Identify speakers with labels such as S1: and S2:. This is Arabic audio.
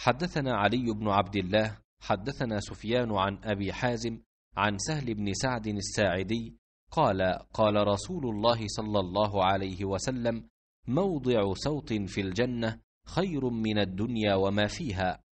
S1: حدثنا علي بن عبد
S2: الله حدثنا سفيان عن ابي حازم عن سهل بن سعد الساعدي
S3: قال قال رسول الله صلى الله عليه وسلم موضع
S4: صوت في الجنه خير من الدنيا وما فيها